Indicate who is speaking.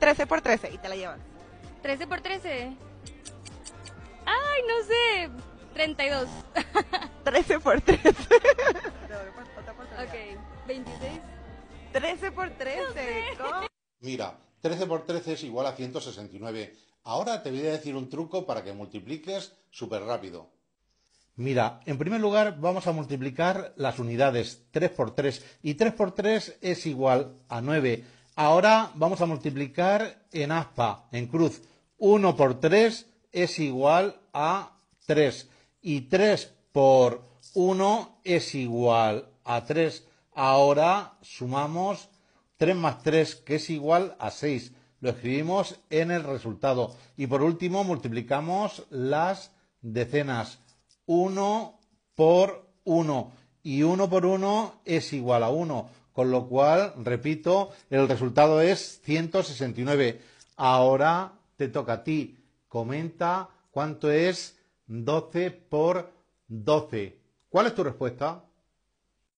Speaker 1: 13 por 13 y te la llevas. 13 por 13. Ay, no sé. 32. 13 por 13. ok, 26. 13 por 13.
Speaker 2: Mira, 13 por 13 es igual a 169. Ahora te voy a decir un truco para que multipliques súper rápido. Mira, en primer lugar vamos a multiplicar las unidades 3 por 3 y 3 por 3 es igual a 9 Ahora vamos a multiplicar en aspa, en cruz. 1 por 3 es igual a 3. Y 3 por 1 es igual a 3. Ahora sumamos 3 más 3, que es igual a 6. Lo escribimos en el resultado. Y por último, multiplicamos las decenas. 1 por 1. Y 1 por 1 es igual a 1. Con lo cual, repito, el resultado es 169. Ahora te toca a ti. Comenta cuánto es 12 por 12. ¿Cuál es tu respuesta?